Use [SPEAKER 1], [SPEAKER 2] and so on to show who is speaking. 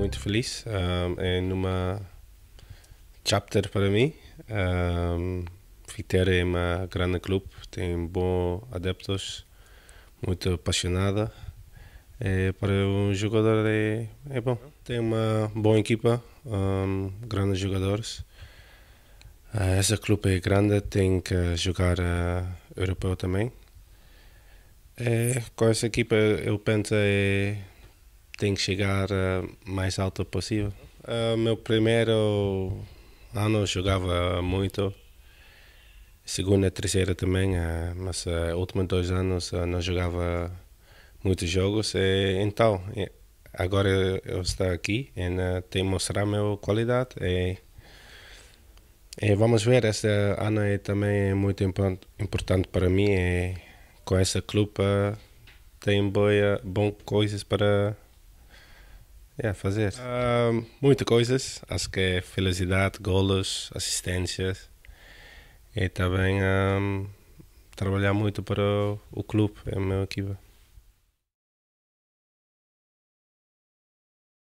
[SPEAKER 1] muito feliz. Um, é numa chapter para mim. Um, Fitera é uma grande clube, tem bons adeptos, muito apaixonada. É, para um jogador é, é bom. Tem uma boa equipa, um, grandes jogadores. Uh, essa clube é grande, tem que jogar uh, europeu também. É, com essa equipa eu penso é tem que chegar eh, mais alto possível. Uh, meu primeiro ano jogava muito, segunda e terceira também, uh, mas uh, últimos dois anos uh, não jogava muitos jogos. E, então, agora eu estou aqui e uh, tenho que mostrar a minha qualidade. E, e vamos ver, Esta ano é também muito importante para mim. E com esse clube tem boas bom coisas para yeah, é, fazer? Uh, ah, muitas coisas. Acho que é felicidade, golos, assistências. E também um, ah, trabalhar muito para o, o clube, é a minha equipa.